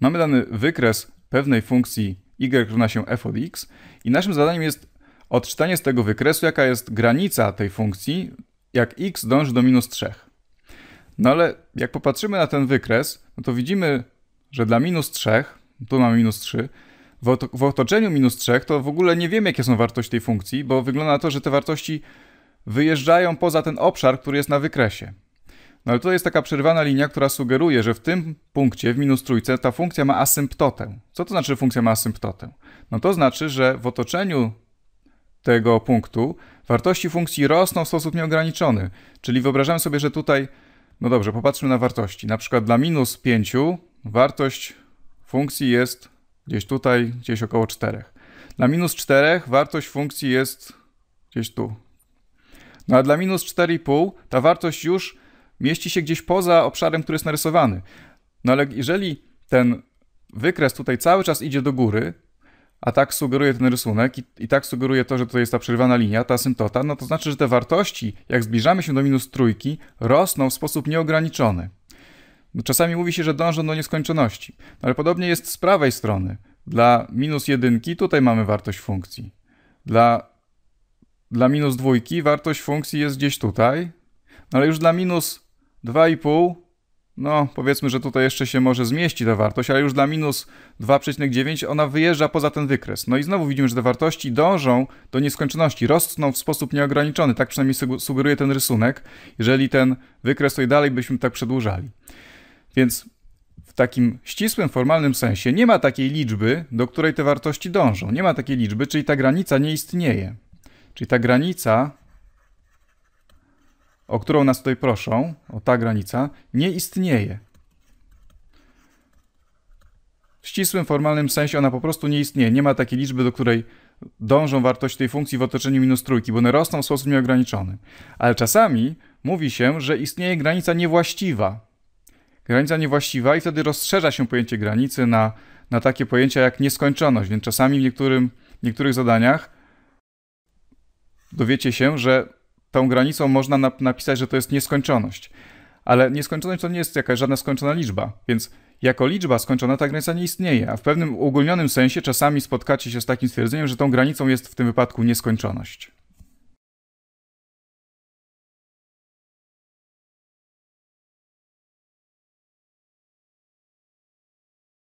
Mamy dany wykres pewnej funkcji y równa się f od x i naszym zadaniem jest odczytanie z tego wykresu, jaka jest granica tej funkcji, jak x dąży do minus 3. No ale jak popatrzymy na ten wykres, no to widzimy, że dla minus 3, tu mamy minus 3, w otoczeniu minus 3 to w ogóle nie wiemy, jakie są wartości tej funkcji, bo wygląda na to, że te wartości wyjeżdżają poza ten obszar, który jest na wykresie. No ale tutaj jest taka przerwana linia, która sugeruje, że w tym punkcie, w minus trójce, ta funkcja ma asymptotę. Co to znaczy, że funkcja ma asymptotę? No to znaczy, że w otoczeniu tego punktu wartości funkcji rosną w sposób nieograniczony. Czyli wyobrażamy sobie, że tutaj, no dobrze, popatrzmy na wartości. Na przykład dla minus 5 wartość funkcji jest gdzieś tutaj, gdzieś około 4. Dla minus 4 wartość funkcji jest gdzieś tu. No a dla minus 4,5 ta wartość już mieści się gdzieś poza obszarem, który jest narysowany. No ale jeżeli ten wykres tutaj cały czas idzie do góry, a tak sugeruje ten rysunek i, i tak sugeruje to, że tutaj jest ta przerwana linia, ta asymptota, no to znaczy, że te wartości, jak zbliżamy się do minus trójki, rosną w sposób nieograniczony. No czasami mówi się, że dążą do nieskończoności, no ale podobnie jest z prawej strony. Dla minus jedynki tutaj mamy wartość funkcji. Dla, dla minus dwójki wartość funkcji jest gdzieś tutaj, no ale już dla minus 2,5. No, powiedzmy, że tutaj jeszcze się może zmieści ta wartość, ale już dla minus 2,9 ona wyjeżdża poza ten wykres. No i znowu widzimy, że te wartości dążą do nieskończoności, rosną w sposób nieograniczony. Tak przynajmniej sugeruje ten rysunek, jeżeli ten wykres to i dalej byśmy tak przedłużali. Więc w takim ścisłym, formalnym sensie nie ma takiej liczby, do której te wartości dążą. Nie ma takiej liczby, czyli ta granica nie istnieje. Czyli ta granica o którą nas tutaj proszą, o ta granica, nie istnieje. W ścisłym, formalnym sensie ona po prostu nie istnieje. Nie ma takiej liczby, do której dążą wartości tej funkcji w otoczeniu minus trójki, bo one rosną w sposób nieograniczony. Ale czasami mówi się, że istnieje granica niewłaściwa. Granica niewłaściwa i wtedy rozszerza się pojęcie granicy na, na takie pojęcia jak nieskończoność. Więc czasami w, w niektórych zadaniach dowiecie się, że tą granicą można na, napisać, że to jest nieskończoność. Ale nieskończoność to nie jest jakaś żadna skończona liczba, więc jako liczba skończona ta granica nie istnieje, a w pewnym uogólnionym sensie czasami spotkacie się z takim stwierdzeniem, że tą granicą jest w tym wypadku nieskończoność.